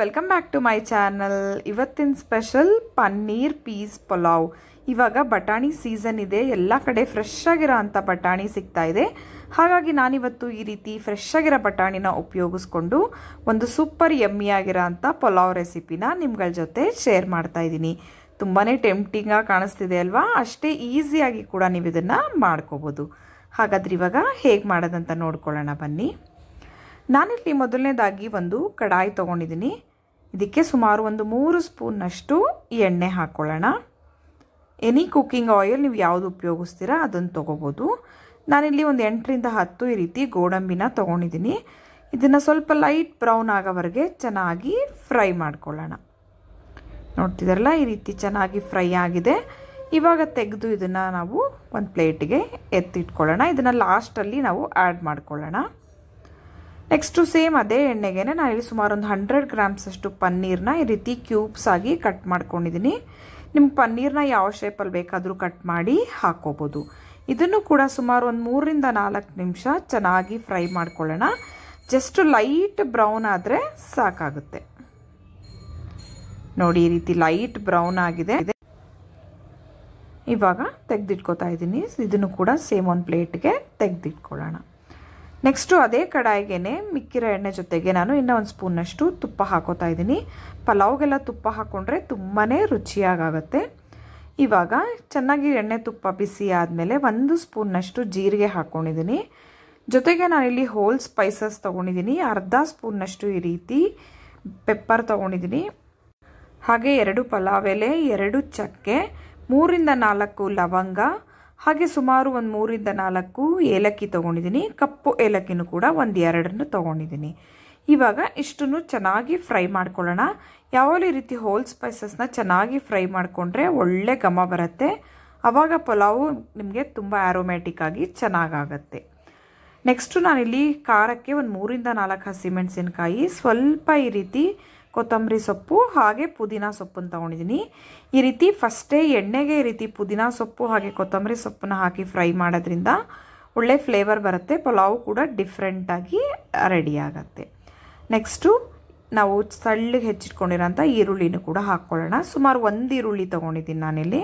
welcome back to my channel ಇವತ್ತಿನ special paneer peas pulao ಇವಾಗ ಬಟಾಣಿ ಸೀಸನ್ ಇದೆ ಎಲ್ಲ ಕಡೆ ಫ್ರೆಶ್ ಆಗಿರೋ ಅಂಥ ಬಟಾಣಿ ಸಿಗ್ತಾ ಇದೆ ಹಾಗಾಗಿ ನಾನಿವತ್ತು ಈ ರೀತಿ ಫ್ರೆಶ್ ಆಗಿರೋ ಬಟಾಣಿನ ಉಪಯೋಗಿಸ್ಕೊಂಡು ಒಂದು ಸೂಪರ್ ಎಮ್ಮಿ ಆಗಿರೋ ಅಂಥ ಪಲಾವ್ ರೆಸಿಪಿನ ನಿಮ್ಗಳ ಜೊತೆ ಶೇರ್ ಮಾಡ್ತಾ ಇದ್ದೀನಿ ತುಂಬಾ ಟೆಂಪ್ಟಿಂಗಾಗಿ ಕಾಣಿಸ್ತಿದೆ ಅಲ್ವಾ ಅಷ್ಟೇ ಈಸಿಯಾಗಿ ಕೂಡ ನೀವು ಇದನ್ನು ಮಾಡ್ಕೋಬೋದು ಹಾಗಾದ್ರೆ ಇವಾಗ ಹೇಗೆ ಮಾಡೋದಂತ ನೋಡ್ಕೊಳ್ಳೋಣ ಬನ್ನಿ ನಾನಿಲ್ಲಿ ಮೊದಲನೇದಾಗಿ ಒಂದು ಕಡಾಯಿ ತೊಗೊಂಡಿದ್ದೀನಿ ಇದಕ್ಕೆ ಸುಮಾರು ಒಂದು ಮೂರು ಸ್ಪೂನ್ನಷ್ಟು ಎಣ್ಣೆ ಹಾಕ್ಕೊಳ್ಳೋಣ ಎನಿ ಕುಕ್ಕಿಂಗ್ ಆಯಿಲ್ ನೀವು ಯಾವುದು ಉಪಯೋಗಿಸ್ತೀರಾ ಅದನ್ನು ತೊಗೋಬೋದು ನಾನಿಲ್ಲಿ ಒಂದು ಎಂಟರಿಂದ ಹತ್ತು ಈ ರೀತಿ ಗೋಡಂಬಿನ ತೊಗೊಂಡಿದ್ದೀನಿ ಇದನ್ನು ಸ್ವಲ್ಪ ಲೈಟ್ ಬ್ರೌನ್ ಆಗೋವರೆಗೆ ಚೆನ್ನಾಗಿ ಫ್ರೈ ಮಾಡ್ಕೊಳ್ಳೋಣ ನೋಡ್ತಿದ್ದಾರಲ್ಲ ಈ ರೀತಿ ಚೆನ್ನಾಗಿ ಫ್ರೈ ಆಗಿದೆ ಇವಾಗ ತೆಗೆದು ಇದನ್ನು ನಾವು ಒಂದು ಪ್ಲೇಟಿಗೆ ಎತ್ತಿಟ್ಕೊಳ್ಳೋಣ ಇದನ್ನು ಲಾಸ್ಟಲ್ಲಿ ನಾವು ಆ್ಯಡ್ ಮಾಡ್ಕೊಳ್ಳೋಣ ನೆಕ್ಸ್ಟು ಸೇಮ್ ಅದೇ ನಾನು ಇಲ್ಲಿ ಸುಮಾರು ಒಂದು ಹಂಡ್ರೆಡ್ ಅಷ್ಟು ಪನ್ನೀರ್ನ ಈ ರೀತಿ ಕ್ಯೂಬ್ಸ್ ಆಗಿ ಕಟ್ ಮಾಡ್ಕೊಂಡಿದ್ದೀನಿ ನಿಮ್ಮ ಪನ್ನೀರ್ನ ಯಾವ ಶೇಪಲ್ಲಿ ಬೇಕಾದರೂ ಕಟ್ ಮಾಡಿ ಹಾಕೋಬೋದು ಇದನ್ನು ಕೂಡ ಸುಮಾರು ಒಂದು ಮೂರರಿಂದ ನಾಲ್ಕು ನಿಮಿಷ ಚೆನ್ನಾಗಿ ಫ್ರೈ ಮಾಡ್ಕೊಳ್ಳೋಣ ಜಸ್ಟ್ ಲೈಟ್ ಬ್ರೌನ್ ಆದರೆ ಸಾಕಾಗುತ್ತೆ ನೋಡಿ ಈ ರೀತಿ ಲೈಟ್ ಬ್ರೌನ್ ಆಗಿದೆ ಇವಾಗ ತೆಗೆದಿಟ್ಕೋತಾ ಇದ್ದೀನಿ ಇದನ್ನು ಕೂಡ ಸೇಮ್ ಒಂದು ಪ್ಲೇಟ್ಗೆ ತೆಗೆದಿಟ್ಕೊಳ್ಳೋಣ ನೆಕ್ಸ್ಟು ಅದೇ ಕಡಾಯಿಗೆ ಮಿಕ್ಕಿರೋ ಎಣ್ಣೆ ಜೊತೆಗೆ ನಾನು ಇನ್ನೂ ಒಂದು ಸ್ಪೂನಷ್ಟು ತುಪ್ಪ ಹಾಕೋತಾ ಇದ್ದೀನಿ ಪಲಾವ್ಗೆಲ್ಲ ತುಪ್ಪ ಹಾಕ್ಕೊಂಡ್ರೆ ತುಂಬಾ ರುಚಿಯಾಗುತ್ತೆ ಇವಾಗ ಚೆನ್ನಾಗಿ ಎಣ್ಣೆ ತುಪ್ಪ ಬಿಸಿ ಆದಮೇಲೆ ಒಂದು ಸ್ಪೂನ್ನಷ್ಟು ಜೀರಿಗೆ ಹಾಕ್ಕೊಂಡಿದ್ದೀನಿ ಜೊತೆಗೆ ನಾನಿಲ್ಲಿ ಹೋಲ್ ಸ್ಪೈಸಸ್ ತೊಗೊಂಡಿದ್ದೀನಿ ಅರ್ಧ ಸ್ಪೂನ್ನಷ್ಟು ಈ ರೀತಿ ಪೆಪ್ಪರ್ ತೊಗೊಂಡಿದ್ದೀನಿ ಹಾಗೆ ಎರಡು ಪಲಾವ್ ಎಲೆ ಎರಡು ಚಕ್ಕೆ ಮೂರಿಂದ ನಾಲ್ಕು ಲವಂಗ ಹಾಗೆ ಸುಮಾರು ಒಂದು ಮೂರಿಂದ ನಾಲ್ಕು ಏಲಕ್ಕಿ ತೊಗೊಂಡಿದ್ದೀನಿ ಕಪ್ಪು ಏಲಕ್ಕಿನೂ ಕೂಡ ಒಂದು ಎರಡನ್ನು ತೊಗೊಂಡಿದ್ದೀನಿ ಇವಾಗ ಇಷ್ಟನ್ನು ಚೆನ್ನಾಗಿ ಫ್ರೈ ಮಾಡ್ಕೊಳ್ಳೋಣ ಯಾವಲೇ ರೀತಿ ಹೋಲ್ ಸ್ಪೈಸಸ್ನ ಚೆನ್ನಾಗಿ ಫ್ರೈ ಮಾಡಿಕೊಂಡ್ರೆ ಒಳ್ಳೆ ಘಮ ಬರುತ್ತೆ ಆವಾಗ ಪಲಾವು ನಿಮಗೆ ತುಂಬ ಆ್ಯರೋಮ್ಯಾಟಿಕ್ ಆಗಿ ಚೆನ್ನಾಗಾಗತ್ತೆ ನೆಕ್ಸ್ಟು ನಾನಿಲ್ಲಿ ಖಾರಕ್ಕೆ ಒಂದು ಮೂರಿಂದ ನಾಲ್ಕು ಹಸಿಮೆಣಸಿನಕಾಯಿ ಸ್ವಲ್ಪ ಈ ರೀತಿ ಕೊತ್ತಂಬರಿ ಸೊಪ್ಪು ಹಾಗೆ ಪುದೀನ ಸೊಪ್ಪನ್ನು ತೊಗೊಂಡಿದ್ದೀನಿ ಈ ರೀತಿ ಫಸ್ಟೇ ಎಣ್ಣೆಗೆ ಈ ರೀತಿ ಪುದೀನ ಸೊಪ್ಪು ಹಾಗೆ ಕೊತ್ತಂಬರಿ ಸೊಪ್ಪನ್ನ ಹಾಕಿ ಫ್ರೈ ಮಾಡೋದ್ರಿಂದ ಒಳ್ಳೆ ಫ್ಲೇವರ್ ಬರುತ್ತೆ ಪಲಾವ್ ಕೂಡ ಡಿಫ್ರೆಂಟಾಗಿ ರೆಡಿ ಆಗುತ್ತೆ ನೆಕ್ಸ್ಟು ನಾವು ಸಳ್ಳಗೆ ಹೆಚ್ಚಿಟ್ಕೊಂಡಿರೋಂಥ ಈರುಳ್ಳಿನೂ ಕೂಡ ಹಾಕ್ಕೊಳ್ಳೋಣ ಸುಮಾರು ಒಂದು ಈರುಳ್ಳಿ ತೊಗೊಂಡಿದ್ದೀನಿ ನಾನಿಲ್ಲಿ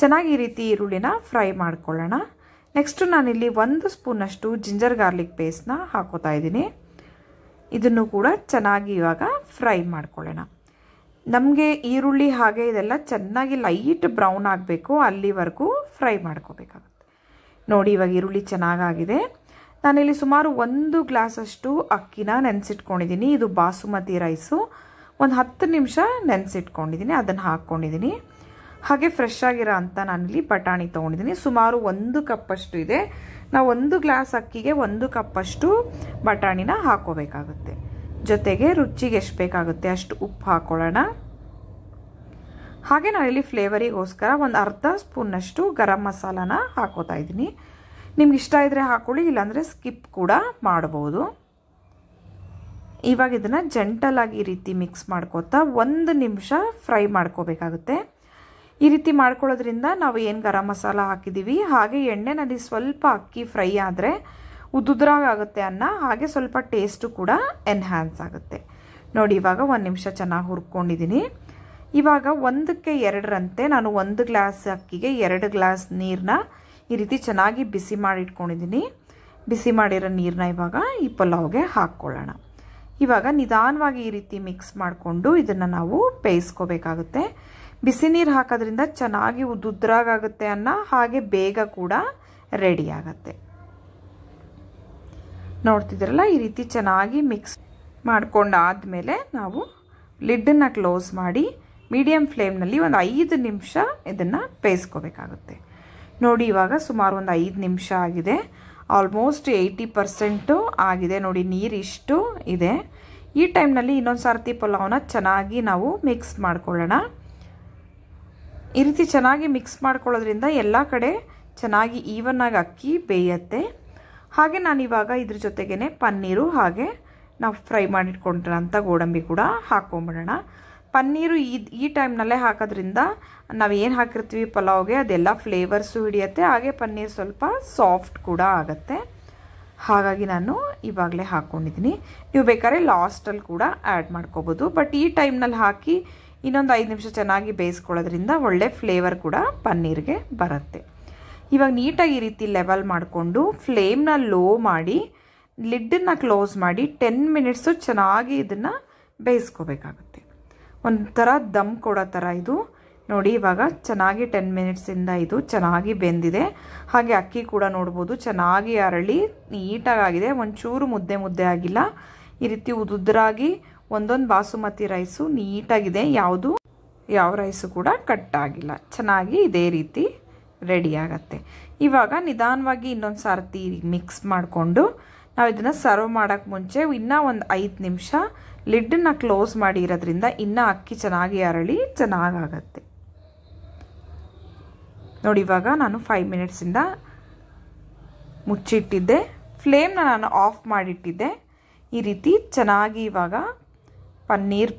ಚೆನ್ನಾಗಿ ಈ ರೀತಿ ಈರುಳ್ಳಿನ ಫ್ರೈ ಮಾಡ್ಕೊಳ್ಳೋಣ ನೆಕ್ಸ್ಟು ನಾನಿಲ್ಲಿ ಒಂದು ಸ್ಪೂನಷ್ಟು ಜಿಂಜರ್ ಗಾರ್ಲಿಕ್ ಪೇಸ್ಟ್ನ ಹಾಕೋತಾ ಇದ್ದೀನಿ ಇದನ್ನು ಕೂಡ ಚೆನ್ನಾಗಿ ಇವಾಗ ಫ್ರೈ ಮಾಡ್ಕೊಳ್ಳೋಣ ನಮಗೆ ಈರುಳ್ಳಿ ಹಾಗೆ ಇದೆಲ್ಲ ಚೆನ್ನಾಗಿ ಲೈಟ್ ಬ್ರೌನ್ ಆಗಬೇಕು ಅಲ್ಲಿವರೆಗೂ ಫ್ರೈ ಮಾಡ್ಕೋಬೇಕಾಗುತ್ತೆ ನೋಡಿ ಇವಾಗ ಈರುಳ್ಳಿ ಚೆನ್ನಾಗಾಗಿದೆ ನಾನಿಲ್ಲಿ ಸುಮಾರು ಒಂದು ಗ್ಲಾಸಷ್ಟು ಅಕ್ಕಿನ ನೆನೆಸಿಟ್ಕೊಂಡಿದ್ದೀನಿ ಇದು ಬಾಸುಮತಿ ರೈಸು ಒಂದು ಹತ್ತು ನಿಮಿಷ ನೆನೆಸಿಟ್ಕೊಂಡಿದ್ದೀನಿ ಅದನ್ನು ಹಾಕ್ಕೊಂಡಿದ್ದೀನಿ ಹಾಗೆ ಫ್ರೆಶ್ ಆಗಿರೋ ಅಂತ ನಾನಿಲ್ಲಿ ಬಟಾಣಿ ತೊಗೊಂಡಿದ್ದೀನಿ ಸುಮಾರು ಒಂದು ಕಪ್ಪಷ್ಟು ಇದೆ ನಾವು ಒಂದು ಗ್ಲಾಸ್ ಅಕ್ಕಿಗೆ ಒಂದು ಕಪ್ಪಷ್ಟು ಬಟಾಣಿನ ಹಾಕೋಬೇಕಾಗುತ್ತೆ ಜೊತೆಗೆ ರುಚಿಗೆ ಎಷ್ಟು ಬೇಕಾಗುತ್ತೆ ಅಷ್ಟು ಉಪ್ಪು ಹಾಕೊಳ್ಳೋಣ ಹಾಗೆ ಇಲ್ಲಿ ಫ್ಲೇವರಿಗೋಸ್ಕರ ಒಂದು ಅರ್ಧ ಸ್ಪೂನ್ನಷ್ಟು ಗರಂ ಮಸಾಲಾನ ಹಾಕೋತಾ ಇದ್ದೀನಿ ನಿಮ್ಗೆ ಇಷ್ಟ ಇದ್ದರೆ ಹಾಕೊಳ್ಳಿ ಇಲ್ಲಾಂದರೆ ಸ್ಕಿಪ್ ಕೂಡ ಮಾಡ್ಬೋದು ಇವಾಗ ಇದನ್ನು ಜಂಟಲಾಗಿ ಈ ರೀತಿ ಮಿಕ್ಸ್ ಮಾಡ್ಕೋತಾ ಒಂದು ನಿಮಿಷ ಫ್ರೈ ಮಾಡ್ಕೋಬೇಕಾಗುತ್ತೆ ಈ ರೀತಿ ಮಾಡ್ಕೊಳ್ಳೋದ್ರಿಂದ ನಾವು ಏನು ಗರಂ ಮಸಾಲ ಹಾಕಿದ್ದೀವಿ ಹಾಗೆ ಎಣ್ಣೆನಲ್ಲಿ ಸ್ವಲ್ಪ ಅಕ್ಕಿ ಫ್ರೈ ಆದರೆ ಉದುದ್ರಾಗುತ್ತೆ ಅನ್ನ ಹಾಗೆ ಸ್ವಲ್ಪ ಟೇಸ್ಟು ಕೂಡ ಎನ್ಹ್ಯಾನ್ಸ್ ಆಗುತ್ತೆ ನೋಡಿ ಇವಾಗ ಒಂದು ನಿಮಿಷ ಚೆನ್ನಾಗಿ ಹುರ್ಕೊಂಡಿದ್ದೀನಿ ಇವಾಗ ಒಂದಕ್ಕೆ ಎರಡರಂತೆ ನಾನು ಒಂದು ಗ್ಲಾಸ್ ಅಕ್ಕಿಗೆ ಎರಡು ಗ್ಲಾಸ್ ನೀರನ್ನ ಈ ರೀತಿ ಚೆನ್ನಾಗಿ ಬಿಸಿ ಮಾಡಿಟ್ಕೊಂಡಿದ್ದೀನಿ ಬಿಸಿ ಮಾಡಿರೋ ನೀರನ್ನ ಇವಾಗ ಈ ಪಲಾವ್ಗೆ ಹಾಕ್ಕೊಳ್ಳೋಣ ಇವಾಗ ನಿಧಾನವಾಗಿ ಈ ರೀತಿ ಮಿಕ್ಸ್ ಮಾಡಿಕೊಂಡು ಇದನ್ನು ನಾವು ಬೇಯಿಸ್ಕೋಬೇಕಾಗುತ್ತೆ ಬಿಸಿ ನೀರು ಹಾಕೋದ್ರಿಂದ ಚೆನ್ನಾಗಿ ಉದ್ದುದ್ರಾಗುತ್ತೆ ಅನ್ನ ಹಾಗೆ ಬೇಗ ಕೂಡ ರೆಡಿ ಆಗುತ್ತೆ ನೋಡ್ತಿದ್ರಲ್ಲ ಈ ರೀತಿ ಚೆನ್ನಾಗಿ ಮಿಕ್ಸ್ ಮಾಡ್ಕೊಂಡಾದಮೇಲೆ ನಾವು ಲಿಡ್ಡನ್ನು ಕ್ಲೋಸ್ ಮಾಡಿ ಮೀಡಿಯಮ್ ಫ್ಲೇಮ್ನಲ್ಲಿ ಒಂದು ಐದು ನಿಮಿಷ ಇದನ್ನು ಬೇಯಿಸ್ಕೋಬೇಕಾಗುತ್ತೆ ನೋಡಿ ಇವಾಗ ಸುಮಾರು ಒಂದು ಐದು ನಿಮಿಷ ಆಗಿದೆ ಆಲ್ಮೋಸ್ಟ್ ಏಯ್ಟಿ ಪರ್ಸೆಂಟು ಆಗಿದೆ ನೋಡಿ ನೀರಿಷ್ಟು ಇದೆ ಈ ಟೈಮ್ನಲ್ಲಿ ಇನ್ನೊಂದು ಸರ್ತಿ ಪಲಾವನ್ನ ಚೆನ್ನಾಗಿ ನಾವು ಮಿಕ್ಸ್ ಮಾಡ್ಕೊಳ್ಳೋಣ ಈ ರೀತಿ ಚೆನ್ನಾಗಿ ಮಿಕ್ಸ್ ಮಾಡ್ಕೊಳ್ಳೋದ್ರಿಂದ ಎಲ್ಲ ಕಡೆ ಚೆನ್ನಾಗಿ ಈವನ್ನಾಗಿ ಅಕ್ಕಿ ಬೇಯತ್ತೆ ಹಾಗೆ ನಾನಿವಾಗ ಇದ್ರ ಜೊತೆಗೇ ಪನ್ನೀರು ಹಾಗೆ ನಾವು ಫ್ರೈ ಮಾಡಿಟ್ಕೊಂಡಿರೋಂಥ ಗೋಡಂಬಿ ಕೂಡ ಹಾಕ್ಕೊಂಬಿಡೋಣ ಪನ್ನೀರು ಈ ಈ ಟೈಮ್ನಲ್ಲೇ ಹಾಕೋದ್ರಿಂದ ನಾವು ಏನು ಹಾಕಿರ್ತೀವಿ ಪಲಾವ್ಗೆ ಅದೆಲ್ಲ ಫ್ಲೇವರ್ಸು ಹಿಡಿಯುತ್ತೆ ಹಾಗೆ ಪನ್ನೀರ್ ಸ್ವಲ್ಪ ಸಾಫ್ಟ್ ಕೂಡ ಆಗುತ್ತೆ ಹಾಗಾಗಿ ನಾನು ಇವಾಗಲೇ ಹಾಕ್ಕೊಂಡಿದ್ದೀನಿ ನೀವು ಬೇಕಾದ್ರೆ ಲಾಸ್ಟಲ್ಲಿ ಕೂಡ ಆ್ಯಡ್ ಮಾಡ್ಕೋಬೋದು ಬಟ್ ಈ ಟೈಮ್ನಲ್ಲಿ ಹಾಕಿ ಇನ್ನೊಂದು ಐದು ನಿಮಿಷ ಚೆನ್ನಾಗಿ ಬೇಯಿಸ್ಕೊಳ್ಳೋದ್ರಿಂದ ಒಳ್ಳೆ ಫ್ಲೇವರ್ ಕೂಡ ಪನ್ನೀರ್ಗೆ ಬರುತ್ತೆ ಇವಾಗ ನೀಟಾಗಿ ಈ ರೀತಿ ಲೆವೆಲ್ ಮಾಡಿಕೊಂಡು ಫ್ಲೇಮ್ನ ಲೋ ಮಾಡಿ ಲಿಡ್ಡನ್ನು ಕ್ಲೋಸ್ ಮಾಡಿ ಟೆನ್ ಮಿನಿಟ್ಸು ಚೆನ್ನಾಗಿ ಇದನ್ನು ಬೇಯಿಸ್ಕೋಬೇಕಾಗುತ್ತೆ ಒಂಥರ ದಮ್ ಕೊಡೋ ಥರ ಇದು ನೋಡಿ ಇವಾಗ ಚೆನ್ನಾಗಿ ಟೆನ್ ಮಿನಿಟ್ಸಿಂದ ಇದು ಚೆನ್ನಾಗಿ ಬೆಂದಿದೆ ಹಾಗೆ ಅಕ್ಕಿ ಕೂಡ ನೋಡ್ಬೋದು ಚೆನ್ನಾಗಿ ಅರಳಿ ನೀಟಾಗಾಗಿದೆ ಒಂಚೂರು ಮುದ್ದೆ ಮುದ್ದೆ ಆಗಿಲ್ಲ ಈ ರೀತಿ ಉದುದ್ರಾಗಿ ಒಂದೊಂದು ಬಾಸುಮತಿ ರೈಸು ನೀಟಾಗಿದೆ ಯಾವುದು ಯಾವ ರೈಸು ಕೂಡ ಆಗಿಲ್ಲ ಚೆನ್ನಾಗಿ ಇದೇ ರೀತಿ ರೆಡಿ ಆಗತ್ತೆ ಇವಾಗ ನಿಧಾನವಾಗಿ ಇನ್ನೊಂದು ಸಾರತಿ ಮಿಕ್ಸ್ ಮಾಡಿಕೊಂಡು ನಾವು ಇದನ್ನು ಸರ್ವ್ ಮಾಡೋಕ್ಕೆ ಮುಂಚೆ ಇನ್ನೂ ಒಂದು ಐದು ನಿಮಿಷ ಲಿಡ್ಡನ್ನು ಕ್ಲೋಸ್ ಮಾಡಿ ಇರೋದ್ರಿಂದ ಅಕ್ಕಿ ಚೆನ್ನಾಗಿ ಅರಳಿ ಚೆನ್ನಾಗಾಗತ್ತೆ ನೋಡಿ ಇವಾಗ ನಾನು ಫೈವ್ ಮಿನಿಟ್ಸಿಂದ ಮುಚ್ಚಿಟ್ಟಿದ್ದೆ ಫ್ಲೇಮ್ನ ನಾನು ಆಫ್ ಮಾಡಿಟ್ಟಿದ್ದೆ ಈ ರೀತಿ ಚೆನ್ನಾಗಿ ಇವಾಗ ಪನ್ನೀರ್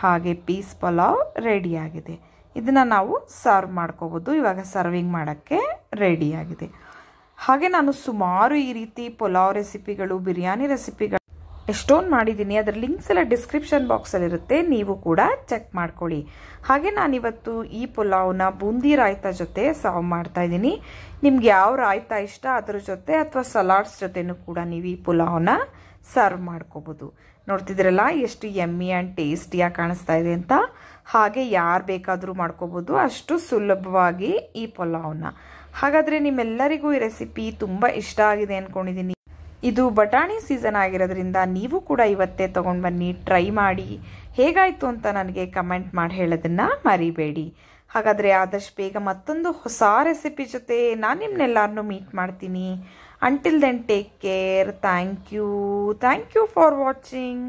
ಹಾಗೆ ಪೀಸ್ ಪಲಾವ್ ರೆಡಿಯಾಗಿದೆ ಇದನ್ನು ನಾವು ಸರ್ವ್ ಮಾಡ್ಕೋಬೋದು ಇವಾಗ ಸರ್ವಿಂಗ್ ಮಾಡೋಕ್ಕೆ ರೆಡಿಯಾಗಿದೆ ಹಾಗೆ ನಾನು ಸುಮಾರು ಈ ರೀತಿ ಪಲಾವ್ ರೆಸಿಪಿಗಳು ಬಿರಿಯಾನಿ ರೆಸಿಪಿಗಳು ಎಷ್ಟೊಂದು ಮಾಡಿದ್ದೀನಿ ಅದರ ಲಿಂಕ್ಸ್ ಎಲ್ಲ ಡಿಸ್ಕ್ರಿಪ್ಷನ್ ಬಾಕ್ಸಲ್ಲಿರುತ್ತೆ ನೀವು ಕೂಡ ಚೆಕ್ ಮಾಡ್ಕೊಳ್ಳಿ ಹಾಗೆ ನಾನಿವತ್ತು ಈ ಪುಲಾವ್ನ ಬೂಂದಿ ರಾಯ್ತಾ ಜೊತೆ ಸರ್ವ್ ಮಾಡ್ತಾ ಇದ್ದೀನಿ ನಿಮ್ಗೆ ಯಾವ ರಾಯ್ತಾ ಇಷ್ಟ ಅದ್ರ ಜೊತೆ ಅಥವಾ ಸಲಾಡ್ಸ್ ಜೊತೆನೂ ಕೂಡ ನೀವು ಈ ಪುಲಾವ್ನ ಸರ್ವ್ ಮಾಡ್ಕೋಬೋದು ನೋಡ್ತಿದ್ರಲ್ಲ ಎಷ್ಟು ಎಮ್ಮಿ ಆ್ಯಂಡ್ ಟೇಸ್ಟಿಯಾಗಿ ಕಾಣಿಸ್ತಾ ಇದೆ ಅಂತ ಹಾಗೆ ಯಾರು ಬೇಕಾದರೂ ಮಾಡ್ಕೋಬೋದು ಅಷ್ಟು ಸುಲಭವಾಗಿ ಈ ಪುಲಾವ್ನ ಹಾಗಾದರೆ ನಿಮ್ಮೆಲ್ಲರಿಗೂ ಈ ರೆಸಿಪಿ ತುಂಬ ಇಷ್ಟ ಆಗಿದೆ ಅಂದ್ಕೊಂಡಿದ್ದೀನಿ ಇದು ಬಟಾಣಿ ಸೀಸನ್ ಆಗಿರೋದ್ರಿಂದ ನೀವು ಕೂಡ ಇವತ್ತೇ ತೊಗೊಂಡು ಬನ್ನಿ ಟ್ರೈ ಮಾಡಿ ಹೇಗಾಯಿತು ಅಂತ ನನಗೆ ಕಮೆಂಟ್ ಮಾಡಿ ಹೇಳೋದನ್ನು ಮರಿಬೇಡಿ ಹಾಗಾದರೆ ಆದಷ್ಟು ಬೇಗ ಮತ್ತೊಂದು ಹೊಸ ರೆಸಿಪಿ ಜೊತೆ ನಾನು ನಿಮ್ಮನ್ನೆಲ್ಲರನ್ನೂ ಮೀಟ್ ಮಾಡ್ತೀನಿ until then take care thank you thank you for watching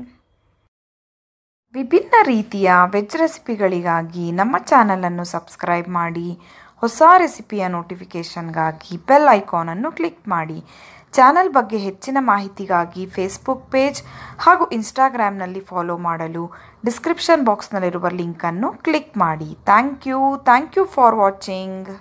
ವಿಭಿನ್ನ ರೀತಿಯ ವೆಜ್ ರೆಸಿಪಿಗಳಿಗಾಗಿ ನಮ್ಮ ಚಾನಲನ್ನು ಸಬ್ಸ್ಕ್ರೈಬ್ ಮಾಡಿ ಹೊಸ ರೆಸಿಪಿಯ ನೋಟಿಫಿಕೇಷನ್ಗಾಗಿ ಬೆಲ್ ಐಕಾನನ್ನು ಕ್ಲಿಕ್ ಮಾಡಿ ಚಾನಲ್ ಬಗ್ಗೆ ಹೆಚ್ಚಿನ ಮಾಹಿತಿಗಾಗಿ ಫೇಸ್ಬುಕ್ ಪೇಜ್ ಹಾಗೂ ಇನ್ಸ್ಟಾಗ್ರಾಮ್ನಲ್ಲಿ ಫಾಲೋ ಮಾಡಲು ಡಿಸ್ಕ್ರಿಪ್ಷನ್ ಬಾಕ್ಸ್ನಲ್ಲಿರುವ ಲಿಂಕನ್ನು ಕ್ಲಿಕ್ ಮಾಡಿ thank you thank you for watching